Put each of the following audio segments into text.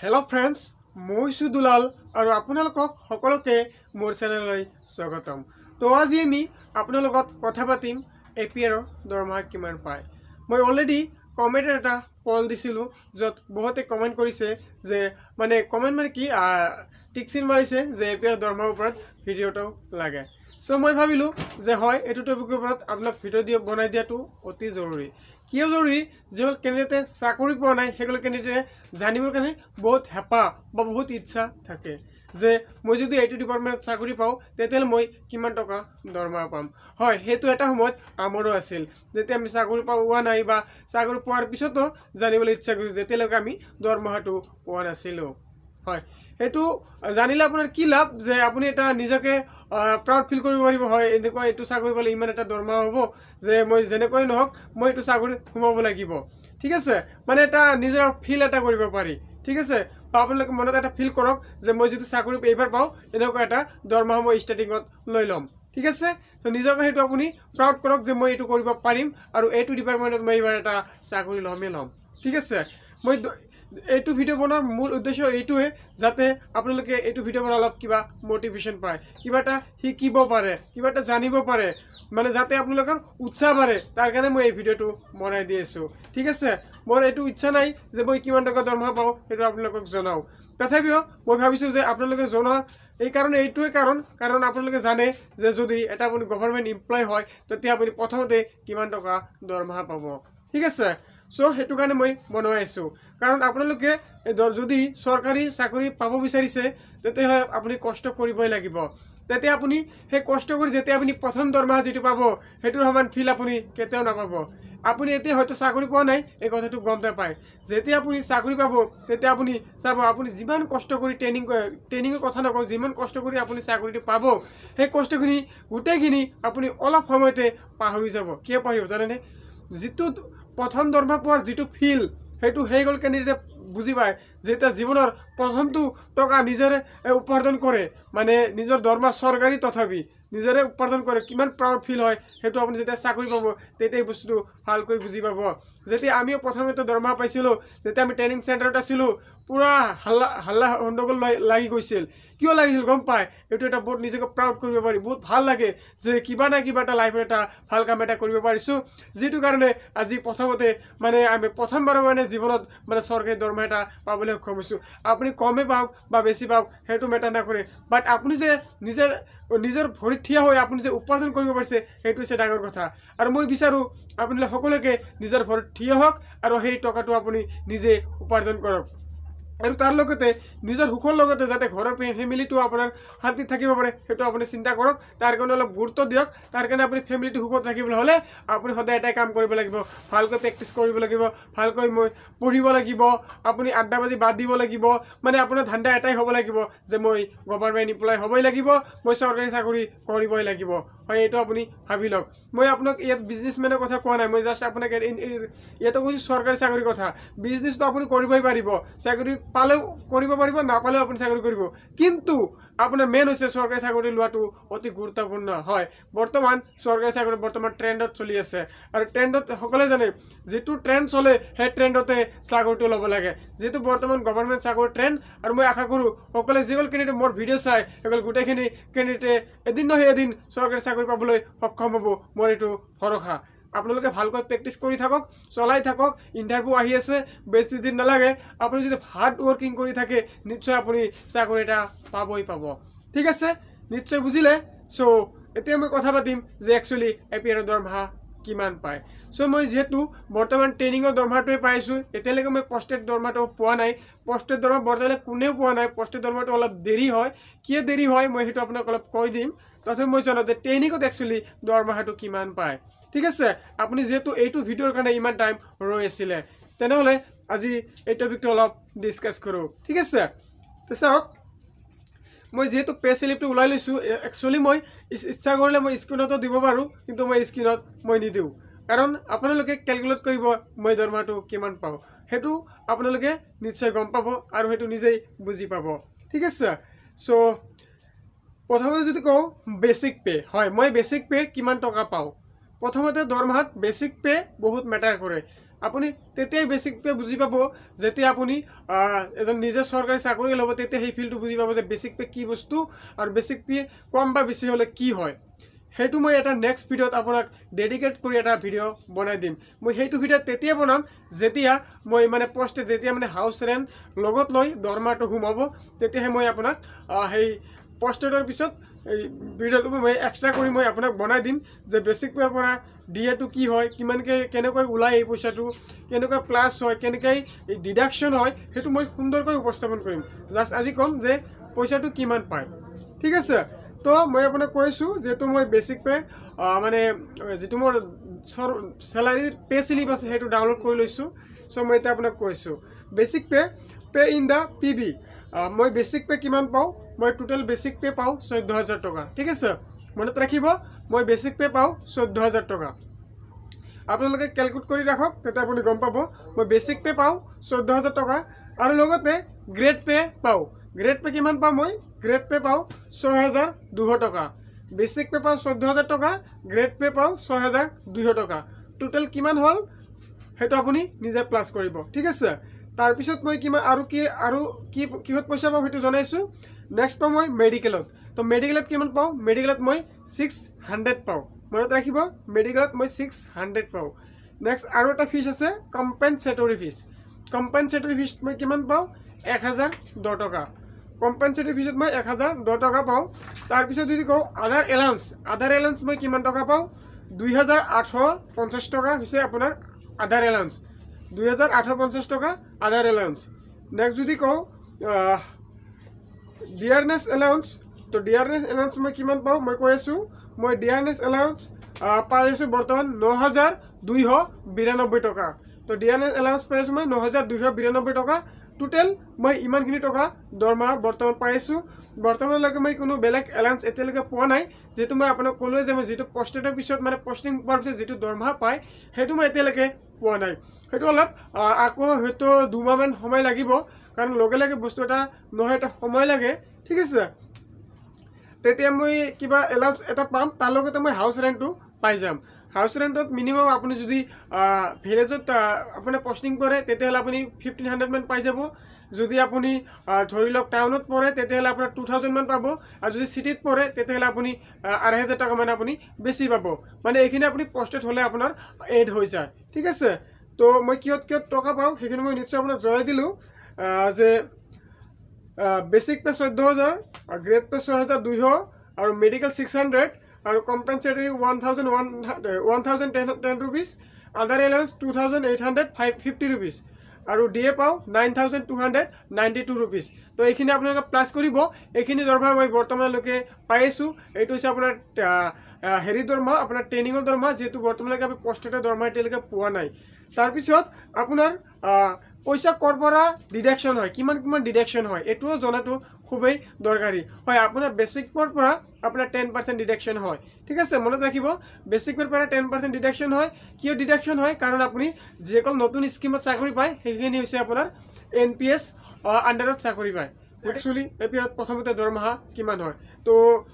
hello' friends মই ছু দুলাল আৰু আপোনালোকক সকলোকে মোৰ চেনেললৈ স্বাগতম তো আজি আমি আপোনাৰ লগত কথা পাতিম এ পি আৰৰ দৰমহা কিমান পায় মই অলৰেডি কমেণ্ট এটা পল দিছিলোঁ য'ত বহুতে কমেণ্ট কৰিছে যে মানে কমেণ্ট মানে কি টিকচিন মাৰিছে যে এ পি আৰ দৰমহাৰ ওপৰত ভিডিঅ'টো লাগে চ' মই ভাবিলোঁ যে হয় এইটো টপিকৰ ওপৰত আপোনাক ভিডিঅ' দিয়ক বনাই দিয়াটো অতি জৰুৰী কিয় জৰুৰী যিসকল কেণ্ডিডেটে চাকৰি পোৱা নাই সেইসকল কেণ্ডিডেটে জানিবৰ কাৰণে বহুত হেঁপাহ বা বহুত ইচ্ছা থাকে যে মই যদি এইটো ডিপাৰ্টমেণ্টত চাকৰি পাওঁ তেতিয়াহ'লে মই কিমান টকা দৰমহা পাম হয় সেইটো এটা সময়ত আমাৰো আছিল যেতিয়া আমি চাকৰি পোৱা নাই বা চাকৰি পোৱাৰ পিছতো জানিবলৈ ইচ্ছা কৰিছোঁ যেতিয়ালৈকে আমি দৰমহাটো পোৱা নাছিলোঁ হয় সেইটো জানিলে আপোনাৰ কি লাভ যে আপুনি এটা নিজকে প্ৰাউড ফিল কৰিব পাৰিব হয় এনেকুৱা এইটো চাকৰি পালে ইমান এটা দৰমহা হ'ব যে মই যেনেকৈ নহওক মই এইটো চাকৰিত সোমাব লাগিব ঠিক আছে মানে এটা নিজৰ ফিল এটা কৰিব পাৰি ঠিক আছে বা আপোনালোকে মনত এটা ফিল কৰক যে মই যিটো চাকৰি এইবাৰ পাওঁ এনেকুৱা এটা দৰমহা মই ষ্টাৰ্টিঙত লৈ ল'ম ঠিক আছে ত' নিজকে সেইটো আপুনি প্ৰাউড কৰক যে মই এইটো কৰিব পাৰিম আৰু এইটো ডিপাৰ্টমেণ্টত মই এইবাৰ এটা চাকৰি ল'মেই ল'ম ঠিক আছে মই এইটো ভিডিঅ' বনোৱাৰ মূল উদ্দেশ্য এইটোৱে যাতে আপোনালোকে এইটো ভিডিঅ' বনাই অলপ কিবা মটিভেশ্যন পায় কিবা এটা শিকিব পাৰে কিবা এটা জানিব পাৰে মানে যাতে আপোনালোকৰ উৎসাহ বাঢ়ে তাৰ কাৰণে মই এই ভিডিঅ'টো বনাই দি আছোঁ ঠিক আছে মোৰ এইটো ইচ্ছা নাই যে মই কিমান টকা দৰমহা পাওঁ সেইটো আপোনালোকক জনাওঁ তথাপিও মই ভাবিছোঁ যে আপোনালোকে জনোৱা এই কাৰণে এইটোৱে কাৰণ কাৰণ আপোনালোকে জানে যে যদি এটা আপুনি গভৰ্ণমেণ্ট এমপ্লয় হয় তেতিয়া আপুনি প্ৰথমতে কিমান টকা দৰমহা পাব ঠিক আছে চ' সেইটো কাৰণে মই বনাই আছোঁ কাৰণ আপোনালোকে যদি চৰকাৰী চাকৰি পাব বিচাৰিছে তেতিয়াহ'লে আপুনি কষ্ট কৰিবই লাগিব তেতিয়া আপুনি সেই কষ্ট কৰি যেতিয়া আপুনি প্ৰথম দৰমহা যিটো পাব সেইটোৰ সমান ফিল আপুনি কেতিয়াও নাপাব আপুনি এতিয়া হয়তো চাকৰি পোৱা নাই এই কথাটো গম নাপায় যেতিয়া আপুনি চাকৰি পাব তেতিয়া আপুনি চাব আপুনি যিমান কষ্ট কৰি ট্ৰেইনিং ট্ৰেইনিঙৰ কথা নকওঁ যিমান কষ্ট কৰি আপুনি চাকৰিটো পাব সেই কষ্টখিনি গোটেইখিনি আপুনি অলপ সময়তে পাহৰি যাব কিয় পাহৰিব জানেনে যিটো প্ৰথম দৰমহা পোৱাৰ যিটো ফিল সেইটো সেই গ'ল কেনেদৰে বুজি পায় যেতিয়া জীৱনৰ প্ৰথমটো টকা নিজৰে উপাৰ্জন কৰে মানে নিজৰ দৰমহা চৰকাৰী তথাপি নিজৰে উপাৰ্জন কৰে কিমান প্ৰাউড ফিল হয় সেইটো আপুনি যেতিয়া চাকৰি পাব তেতিয়া এই বস্তুটো ভালকৈ বুজি পাব যেতিয়া আমিও প্ৰথমেতো দৰমহা পাইছিলোঁ যেতিয়া আমি ট্ৰেইনিং চেণ্টাৰত আছিলোঁ পুরা হাল্লা হাল্লা লৈ লাগি গৈছিল কিয় লাগিছিল গম পায় এইটো এটা বহুত নিজকে প্ৰাউড কৰিব পাৰি বহুত ভাল লাগে যে কিবা না কিবা এটা লাইফেৰ এটা ভাল কাম এটা কৰিব পাৰিছোঁ যিটো কাৰণে আজি প্ৰথমতে মানে আমি প্ৰথমবাৰৰ মানে জীৱনত মানে চৰকাৰী দৰমহা এটা পাবলৈ সক্ষম হৈছোঁ আপুনি কমেই পাওক বা বেছি পাওক সেইটো মেটাৰ না কৰে বাট আপুনি যে নিজেৰ নিজৰ ভৰিত থিয় হৈ আপুনি যে উপাৰ্জন কৰিব পাৰিছে সেইটো হৈছে ডাঙৰ কথা আৰু মই বিচাৰোঁ আপোনালোকে সকলোকে নিজৰ ভৰিত থিয় হওক আৰু সেই টকাটো আপুনি নিজে উপাৰ্জন কৰক আৰু তাৰ লগতে নিজৰ সুখৰ লগতে যাতে ঘৰৰ ফেমিলিটো আপোনাৰ শান্তিত থাকিব পাৰে সেইটো আপুনি চিন্তা কৰক তাৰ কাৰণে অলপ গুৰুত্ব দিয়ক তাৰ কাৰণে আপুনি ফেমিলিটো সুখত ৰাখিবলৈ হ'লে আপুনি সদায় এটাই কাম কৰিব লাগিব ভালকৈ প্ৰেক্টিচ কৰিব লাগিব ভালকৈ মই পঢ়িব লাগিব আপুনি আড্ডা বাজি বাদ দিব লাগিব মানে আপোনাৰ ধান্দা এটাই হ'ব লাগিব যে মই গভৰ্ণমেণ্ট এমপ্লয় হ'বই লাগিব মই চৰকাৰী চাকৰি কৰিবই লাগিব হয় এইটো আপুনি ভাবি লওক মই আপোনাক ইয়াত বিজনেছমেনৰ কথা কোৱা নাই মই জাষ্ট আপোনাক ইয়াতে কৈছোঁ চৰকাৰী চাকৰিৰ কথা বিজনেছটো আপুনি কৰিবই পাৰিব চাকৰি পালেও কৰিব পাৰিব নাপালেও আপুনি চাকৰি কৰিব কিন্তু আপোনাৰ মেইন হৈছে চৰকাৰী চাকৰি লোৱাটো অতি গুৰুত্বপূৰ্ণ হয় বৰ্তমান চৰকাৰী চাকৰি বৰ্তমান ট্ৰেণ্ডত চলি আছে আৰু ট্ৰেণ্ডত সকলোৱে জানে যিটো ট্ৰেণ্ড চলে সেই ট্ৰেণ্ডতে চাকৰিটো ল'ব লাগে যিহেতু বৰ্তমান গভৰ্ণমেণ্ট চাকৰি ট্ৰেণ্ড আৰু মই আশা কৰোঁ সকলোৱে যিসকল কেণ্ডিডেট মোৰ ভিডিঅ' চাই সেইসকল গোটেইখিনি কেণ্ডিডেটে এদিন নহয় এদিন চৰকাৰী চাকৰি পাবলৈ সক্ষম হ'ব মোৰ এইটো ভৰসা আপোনালোকে ভালকৈ প্ৰেক্টিছ কৰি থাকক চলাই থাকক ইণ্টাৰভিউ আহি আছে বেছি দিন নালাগে আপুনি যদি হাৰ্ড ৱৰ্কিং কৰি থাকে নিশ্চয় আপুনি চাকৰি এটা পাবই পাব ঠিক আছে নিশ্চয় বুজিলে চ' এতিয়া মই কথা পাতিম যে একচুৱেলি এ পি আৰৰ দৰমহা কিমান পায় চ' মই যিহেতু বৰ্তমান ট্ৰেইনিঙৰ দৰমহাটোৱে পাইছোঁ এতিয়ালৈকে মই পষ্টেড দৰমহাটো পোৱা নাই পষ্টেড দৰমহা বৰ্তমানে কোনেও পোৱা নাই পষ্টেড দৰমহাটো অলপ দেৰি হয় কিয় দেৰি হয় মই সেইটো আপোনাক অলপ কৈ দিম তথাপি মই জনাওঁ যে ট্ৰেইনিঙত একচুৱেলি দৰমহাটো কিমান পায় ঠিক আছে আপুনি যিহেতু এইটো ভিডিঅ'ৰ কাৰণে ইমান টাইম ৰৈ আছিলে তেনেহ'লে আজি এই টপিকটো অলপ ডিছকাছ কৰোঁ ঠিক আছে চাওক মই যিহেতু পে শ্লিপটো ওলাই লৈছোঁ একচুৱেলি মই ইচ্ছা কৰিলে মই স্ক্ৰীণতো দিব পাৰোঁ কিন্তু মই স্ক্ৰীণত মই নিদিওঁ কাৰণ আপোনালোকে কেলকুলেট কৰিব মই দৰমহাটো কিমান পাওঁ সেইটো আপোনালোকে নিশ্চয় গম পাব আৰু সেইটো নিজেই বুজি পাব ঠিক আছে চ' প্ৰথমে যদি কওঁ বেচিক পে' হয় মই বেচিক পে' কিমান টকা পাওঁ প্ৰথমতে দৰমহাত বেচিক পে' বহুত মেটাৰ কৰে আপুনি তেতিয়াই বেচিক পে' বুজি পাব যেতিয়া আপুনি এজন নিজে চৰকাৰী চাকৰি ল'ব তেতিয়া সেই ফিল্ডটো বুজি পাব যে বেচিক পে' কি বস্তু আৰু বেচিক পে' কম বা বেছি হ'লে কি হয় সেইটো মই এটা নেক্সট ভিডিঅ'ত আপোনাক ডেডিকেট কৰি এটা ভিডিঅ' বনাই দিম মই সেইটো ভিডিঅ' তেতিয়াই বনাম যেতিয়া মই মানে পষ্ট যেতিয়া মানে হাউচ ৰেণ্ট লগত লৈ দৰমহাটো সোমাব তেতিয়াহে মই আপোনাক সেই পষ্টেডৰ পিছত ভিডিঅ'টো মই এক্সট্ৰা কৰি মই আপোনাক বনাই দিম যে বেচিক পেৰ পৰা ডিএটো কি হয় কিমানকৈ কেনেকৈ ওলায় এই পইচাটো কেনেকৈ প্লাছ হয় কেনেকৈ ডিডাকশ্যন হয় সেইটো মই সুন্দৰকৈ উপস্থাপন কৰিম জাষ্ট আজি ক'ম যে পইচাটো কিমান পায় ঠিক আছে তো মই আপোনাক কৈছোঁ যিহেতু মই বেচিক পে মানে যিটো মোৰ চৰ পে শ্লিপ আছে সেইটো ডাউনলোড কৰি লৈছোঁ চ' মই এতিয়া আপোনাক কৈছোঁ basic pay pay in the P B মই বেচিক পে কিমান পাওঁ মই টোটেল বেছিক পে পাওঁ চৈধ্য হাজাৰ টকা ঠিক আছে মনত ৰাখিব মই বেছিক পে পাওঁ চৈধ্য হাজাৰ টকা আপোনালোকে কেলকুলেট কৰি ৰাখক তেতিয়া আপুনি গম পাব মই বেছিক পে পাওঁ চৈধ্য হাজাৰ টকা আৰু লগতে গ্ৰেড পে পাওঁ গ্ৰেড পে কিমান পাওঁ মই গ্ৰেড পে পাওঁ ছয় হাজাৰ দুশ টকা বেছিক পে পাওঁ চৈধ্য হাজাৰ টকা গ্ৰেড পে পাওঁ ছয় হাজাৰ দুশ টকা টোটেল কিমান হ'ল সেইটো আপুনি নিজে প্লাছ কৰিব ঠিক আছে তাৰপিছত মই কিমান আৰু কি আৰু কি কিহত পইচা পাওঁ সেইটো জনাইছোঁ নেক্সট পাওঁ মই মেডিকেলত তো মেডিকেলত কিমান পাওঁ মেডিকেলত মই ছিক্স হাণ্ড্ৰেড পাওঁ মনত ৰাখিব মেডিকেলত মই ছিক্স হাণ্ড্ৰেড পাওঁ নেক্সট আৰু এটা ফিজ আছে কম্পেনচেটৰী ফিজ কম্পেনচেটৰী ফিজ মই কিমান পাওঁ এক হাজাৰ দহ টকা কম্পেনচেটৰী ফিজত মই এক হাজাৰ দহ টকা পাওঁ তাৰপিছত যদি কওঁ আধাৰ এলাউন্স আধাৰ এলাউন্স মই কিমান টকা পাওঁ দুই হাজাৰ আঠশ পঞ্চাছ টকা হৈছে আপোনাৰ আধাৰ এলাউন্স দুহেজাৰ আঠশ পঞ্চাছ টকা আধাৰ এলাউন্স নেক্সট যদি কওঁ ডিয়াৰনেছ এলাউন্স তো ডিয়াৰনেছ এলাউন্স মই কিমান পাওঁ মই কৈ আছোঁ মই ডিয়াৰনেছ এলাউন্স পাই আছোঁ বৰ্তমান ন হাজাৰ দুইশ বিৰানব্বৈ টকা তো ডিয়াৰনেছ এলাউন্স পাই আছোঁ মই ন হাজাৰ দুইশ বিৰানব্বৈ টকা টোটেল মই ইমানখিনি টকা দৰমহা বৰ্তমান পাই আছোঁ বৰ্তমানলৈকে মই কোনো বেলেগ এলাউন্স এতিয়ালৈকে পোৱা নাই যিহেতু মই আপোনাক ক'লোৱেই যে মই যিটো পষ্টেটৰ পিছত মানে পষ্টিং পোৱাৰ পিছত যিটো দৰমহা পায় সেইটো মই এতিয়ালৈকে পোৱা নাই সেইটো অলপ আকৌ সেইটো দুমাহমান সময় লাগিব কাৰণ লগে লগে বস্তু এটা নহয় এটা সময় লাগে ঠিক আছে তেতিয়া মই কিবা এলাউ এটা পাম তাৰ লগতে মই হাউচ ৰেণ্টটো পাই যাম হাউচ ৰেণ্টত মিনিমাম আপুনি যদি ভিলেজত আপোনাৰ পষ্টিং কৰে তেতিয়াহ'লে আপুনি ফিফটিন হাণ্ড্ৰেডমান পাই যাব যদি আপুনি ধৰি লওক টাউনত পৰে তেতিয়াহ'লে আপোনাৰ টু থাউজেণ্ডমান পাব আৰু যদি চিটিত পৰে তেতিয়াহ'লে আপুনি আঢ়ৈ হাজাৰ টকা মানে আপুনি বেছি পাব মানে এইখিনি আপুনি পষ্টেড হ'লে আপোনাৰ এড হৈ যায় ঠিক আছে তো মই কিহত কিহত টকা পাওঁ সেইখিনি মই নিশ্চয় আপোনাক জনাই দিলোঁ যে বেচিক পে চৈধ্য হাজাৰ গ্ৰেড পে ছয় হাজাৰ দুইশ আৰু মেডিকেল ছিক্স হাণ্ড্ৰেড আৰু compensatory one thousand one one thousand ten ten rupees under allowance two thousand eight hundred five fifty rupees আৰু ডি এ পাওঁ nine thousand two hundred ninety two rupees তো এইখিনি আপোনালোকে প্লাছ কৰিব এইখিনি দৰমহা মই বৰ্তমানলৈকে পাই এইটো হৈছে আপোনাৰ হেৰি দৰমহা আপোনাৰ ট্ৰেইনিঙৰ দৰমহা যিহেতু বৰ্তমানলৈকে আমি পষ্ট দৰমহা এতিয়ালৈকে পোৱা নাই তাৰপিছত আপোনাৰ পইচা ক'ৰ পৰা ডিডাকশ্যন হয় কিমান কিমান ডিডাকশ্যন হয় এইটোও জনাটো খুবেই দৰকাৰী হয় আপোনাৰ বেচিকৰ পৰা আপোনাৰ টেন পাৰ্চেণ্ট ডিডাকশ্যন হয় ঠিক আছে মনত ৰাখিব বেচিকৰ পৰা টেন পাৰ্চেণ্ট ডিডাকশ্যন হয় কিয় ডিডাকশ্যন হয় কাৰণ আপুনি যিসকল নতুন স্কিমত চাকৰি পায় সেইখিনি হৈছে আপোনাৰ এন পি এছ আণ্ডাৰত চাকৰি পায় একচুৱেলি এ পি প্ৰথমতে দৰমহা কিমান হয় ত'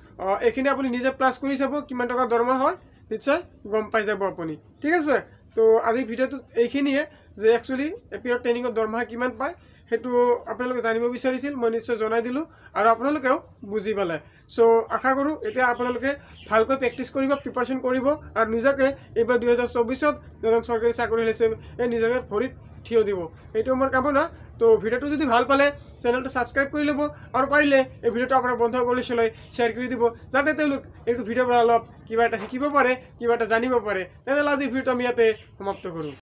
এইখিনি আপুনি নিজে প্লাছ কৰি চাব কিমান টকা দৰমহা হয় নিশ্চয় গম পাই যাব আপুনি ঠিক আছে তো আজি ভিডিঅ'টোত এইখিনিয়ে যে একচুৱেলি এ পি এফ ট্ৰেইনিঙত দৰমহা কিমান পায় সেইটো আপোনালোকে জানিব বিচাৰিছিল মই নিশ্চয় জনাই দিলোঁ আৰু আপোনালোকেও বুজি পালে চ' আশা কৰোঁ এতিয়া আপোনালোকে ভালকৈ প্ৰেক্টিচ কৰিব প্ৰিপাৰেশ্যন কৰিব আৰু নিজকে এইবাৰ দুহেজাৰ চৌবিছত এজন চৰকাৰী চাকৰি হৈছে এই নিজকে ভৰিত থিয় দিব এইটো মোৰ কামনা তো ভিডিওটো যদি ভাল পালে চ্যানেলটা সাবস্ক্রাইব করে লব আর পারিলে এই ভিডিওটা আপনার বন্ধু সকলে শেয়ার করে দিব যাতে তেওঁলোক এই ভিডিওর অল্প কিবা একটা শিখব পারে কিবা একটা জানিব পারে তাহলে আজি ভিডিওটা আমি ইয়াতে সমাপ্ত করু